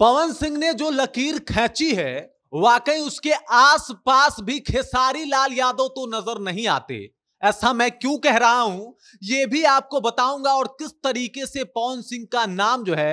पवन सिंह ने जो लकीर खेची है वाकई उसके आसपास भी खेसारी लाल यादव तो नजर नहीं आते ऐसा मैं क्यों कह रहा हूं यह भी आपको बताऊंगा और किस तरीके से पवन सिंह का नाम जो है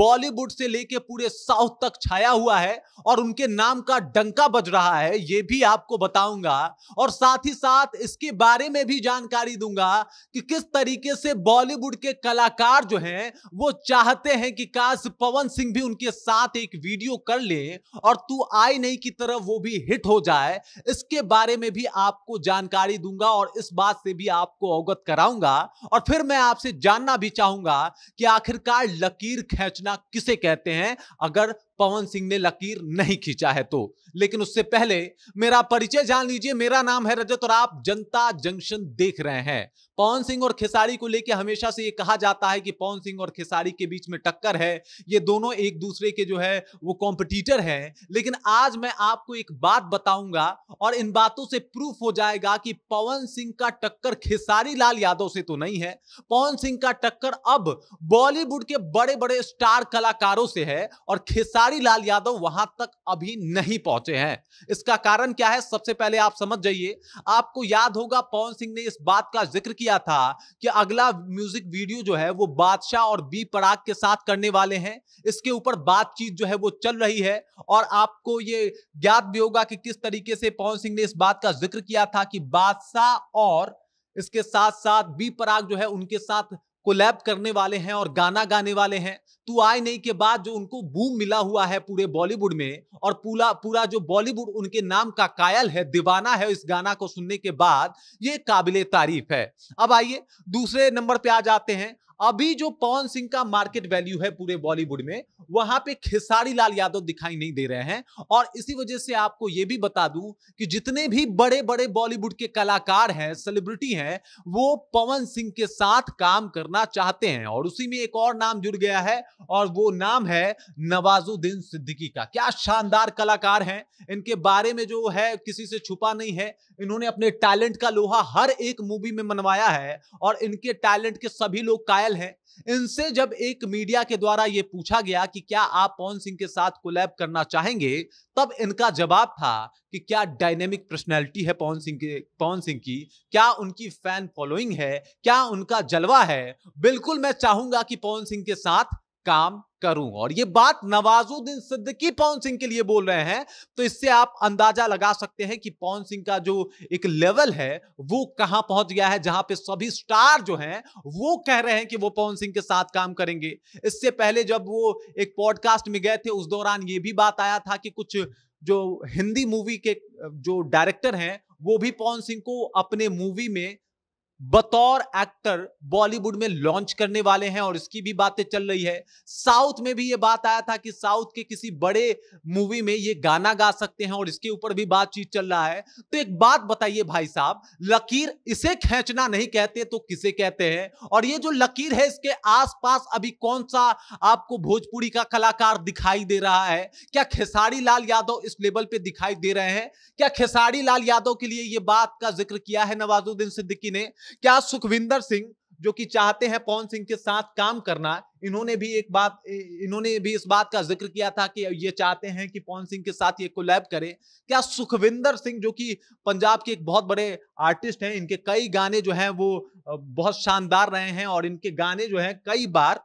बॉलीवुड से लेके पूरे साउथ तक छाया हुआ है और उनके नाम का डंका बज रहा है यह भी आपको बताऊंगा और साथ ही साथ इसके बारे में भी जानकारी दूंगा कि किस तरीके से बॉलीवुड के कलाकार जो हैं वो चाहते हैं कि काश पवन सिंह भी उनके साथ एक वीडियो कर ले और तू आई नहीं की तरफ वो भी हिट हो जाए इसके बारे में भी आपको जानकारी दूंगा और इस बात से भी आपको अवगत कराऊंगा और फिर मैं आपसे जानना भी चाहूंगा कि आखिरकार लकीर खींचना किसे कहते हैं अगर पवन सिंह ने लकीर नहीं खींचा है तो लेकिन उससे पहले मेरा परिचय जान लीजिए मेरा नाम है रजत और आप जनता जंक्शन देख रहे हैं पवन सिंह और खेसारी को लेकर हमेशा से ये कहा जाता है कि पवन सिंह और खेसारी के बीच में टक्कर है ये दोनों एक दूसरे के जो है वो कॉम्पिटिटर है लेकिन आज मैं आपको एक बात बताऊंगा और इन बातों से प्रूफ हो जाएगा कि पवन सिंह का टक्कर खेसारी लाल यादव से तो नहीं है पवन सिंह का टक्कर अब बॉलीवुड के बड़े बड़े स्टार कलाकारों से है और खेसारी लाल यादव वहां तक अभी नहीं पहुंच पहुंचे हैं इसका कारण क्या है सबसे पहले आप समझ जाइए आपको याद होगा पवन सिंह ने इस बात का जिक्र किया था कि अगला म्यूजिक वीडियो जो है वो बादशाह और बी पराग के साथ करने वाले हैं इसके ऊपर बातचीत जो है वो चल रही है और आपको ये ज्ञात भी होगा कि किस तरीके से पवन सिंह ने इस बात का जिक्र किया था कि बादशाह और इसके साथ साथ बी पराग जो है उनके साथ कोलैब करने वाले हैं और गाना गाने वाले हैं तू आए नहीं के बाद जो उनको बूम मिला हुआ है पूरे बॉलीवुड में और पूरा पूरा जो बॉलीवुड उनके नाम का कायल है दीवाना है इस गाना को सुनने के बाद ये काबिल तारीफ है अब आइए दूसरे नंबर पे आ जाते हैं अभी जो पवन सिंह का मार्केट वैल्यू है पूरे बॉलीवुड में वहां पे खेसारी लाल यादव दिखाई नहीं दे रहे हैं और इसी वजह से आपको यह भी बता दूं कि जितने भी बड़े बड़े बॉलीवुड के कलाकार हैं सेलिब्रिटी हैं वो पवन सिंह के साथ काम करना चाहते हैं और उसी में एक और नाम जुड़ गया है और वो नाम है नवाजुद्दीन सिद्दीकी का क्या शानदार कलाकार हैं इनके बारे में जो है किसी से छुपा नहीं है इन्होंने अपने टैलेंट का लोहा हर एक मूवी में मनवाया है और इनके टैलेंट के सभी लोग कायल पायल हैं इनसे जब एक मीडिया के द्वारा ये पूछा गया कि क्या आप पवन सिंह के साथ कोलैब करना चाहेंगे तब इनका जवाब था कि क्या डायनेमिक पर्सनैलिटी है पवन सिंह के पवन सिंह की क्या उनकी फैन फॉलोइंग है क्या उनका जलवा है बिल्कुल मैं चाहूंगा कि पवन सिंह के साथ काम करूं और ये बात नवाजुद्दीन सिद्दीकी पवन सिंह के लिए बोल रहे हैं तो इससे आप अंदाजा लगा सकते हैं कि पवन सिंह का जो एक लेवल है वो कहां पहुंच गया है जहां पे सभी स्टार जो हैं वो कह रहे हैं कि वो पवन सिंह के साथ काम करेंगे इससे पहले जब वो एक पॉडकास्ट में गए थे उस दौरान ये भी बात आया था कि कुछ जो हिंदी मूवी के जो डायरेक्टर हैं वो भी पवन सिंह को अपने मूवी में बतौर एक्टर बॉलीवुड में लॉन्च करने वाले हैं और इसकी भी बातें चल रही है साउथ में भी ये बात आया था कि साउथ के किसी बड़े मूवी में ये गाना गा सकते हैं और इसके ऊपर भी बातचीत चल रहा है तो एक बात बताइए भाई साहब लकीर इसे खींचना नहीं कहते तो किसे कहते हैं और ये जो लकीर है इसके आसपास अभी कौन सा आपको भोजपुरी का कलाकार दिखाई दे रहा है क्या खेसारी लाल यादव इस लेवल पे दिखाई दे रहे हैं क्या खेसारी लाल यादव के लिए ये बात का जिक्र किया है नवाजुद्दीन सिद्दीकी ने क्या सुखविंदर सिंह जो कि चाहते हैं पवन सिंह के साथ काम करना इन्होंने भी एक बात इन्होंने भी इस बात का जिक्र किया था कि ये चाहते हैं कि पवन सिंह के साथ ये कोलैब करें क्या सुखविंदर सिंह जो कि पंजाब के एक बहुत बड़े आर्टिस्ट हैं इनके कई गाने जो हैं वो बहुत शानदार रहे हैं और इनके गाने जो हैं कई बार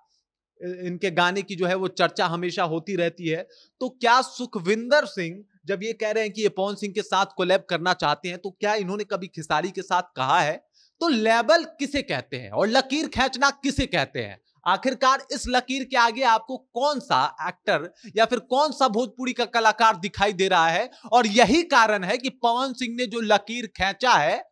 इनके गाने की जो है वो चर्चा हमेशा होती रहती है तो क्या सुखविंदर सिंह जब ये कह रहे हैं कि ये पवन सिंह के साथ कोलैब करना चाहते हैं तो क्या इन्होंने कभी खिसारी के साथ कहा है तो लेबल किसे कहते हैं और लकीर खींचना किसे कहते हैं आखिरकार इस लकीर के आगे आपको कौन सा एक्टर या फिर कौन सा भोजपुरी का कलाकार दिखाई दे रहा है और यही कारण है कि पवन सिंह ने जो लकीर खींचा है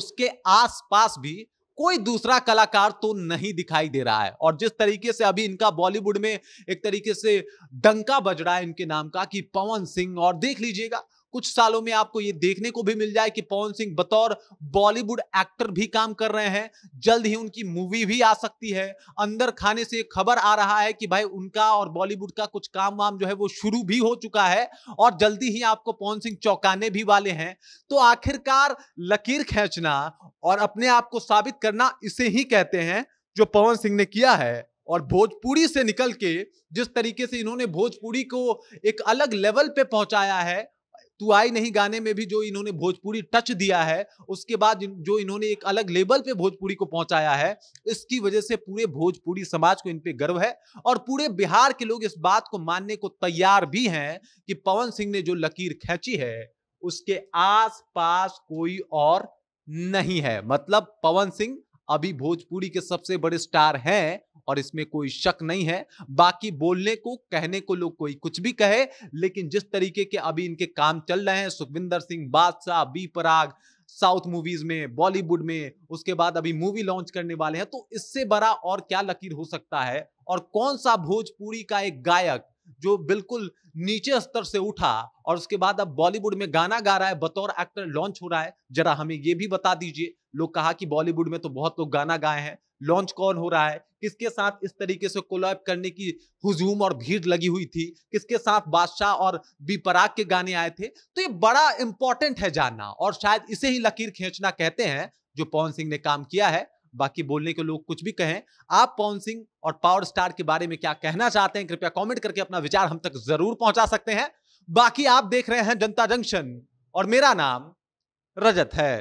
उसके आसपास भी कोई दूसरा कलाकार तो नहीं दिखाई दे रहा है और जिस तरीके से अभी इनका बॉलीवुड में एक तरीके से डंका बज रहा है इनके नाम का कि पवन सिंह और देख लीजिएगा कुछ सालों में आपको ये देखने को भी मिल जाए कि पवन सिंह बतौर बॉलीवुड एक्टर भी काम कर रहे हैं जल्द ही उनकी मूवी भी आ सकती है अंदर खाने से खबर आ रहा है कि भाई उनका और बॉलीवुड का कुछ काम वाम जो है वो शुरू भी हो चुका है और जल्दी ही आपको पवन सिंह चौंकाने भी वाले हैं तो आखिरकार लकीर खींचना और अपने आप को साबित करना इसे ही कहते हैं जो पवन सिंह ने किया है और भोजपुरी से निकल के जिस तरीके से इन्होंने भोजपुरी को एक अलग लेवल पे पहुंचाया है तू आई नहीं गाने में भी जो इन्होंने भोजपुरी टच दिया है उसके बाद जो इन्होंने एक अलग लेवल पे भोजपुरी को पहुंचाया है इसकी वजह से पूरे भोजपुरी समाज को इन पे गर्व है और पूरे बिहार के लोग इस बात को मानने को तैयार भी हैं कि पवन सिंह ने जो लकीर खेची है उसके आस पास कोई और नहीं है मतलब पवन सिंह अभी भोजपुरी के सबसे बड़े स्टार हैं और इसमें कोई शक नहीं है बाकी बोलने को कहने को लोग कोई कुछ भी कहे लेकिन जिस तरीके के अभी इनके काम चल रहे हैं सुखविंदर सिंह बादशाह बी पराग साउथ मूवीज में बॉलीवुड में उसके बाद अभी मूवी लॉन्च करने वाले हैं तो इससे बड़ा और क्या लकीर हो सकता है और कौन सा भोजपुरी का एक गायक जो बिल्कुल नीचे स्तर से उठा और उसके बाद अब बॉलीवुड में गाना गा रहा है बतौर एक्टर लॉन्च हो रहा है जरा हमें ये भी बता दीजिए लोग कहा कि बॉलीवुड में तो बहुत लोग गाना गाए हैं लॉन्च कौन हो रहा है किसके साथ इस तरीके से कोलैब करने की हुजूम और भीड़ लगी हुई थी किसके साथ बादशाह और बीपराग के गाने आए थे तो ये बड़ा इंपॉर्टेंट है जानना और शायद इसे ही लकीर खींचना कहते हैं जो पवन सिंह ने काम किया है बाकी बोलने के लोग कुछ भी कहें आप पवन सिंह और पावर स्टार के बारे में क्या कहना चाहते हैं कृपया कमेंट करके अपना विचार हम तक जरूर पहुंचा सकते हैं बाकी आप देख रहे हैं जनता जंक्शन और मेरा नाम रजत है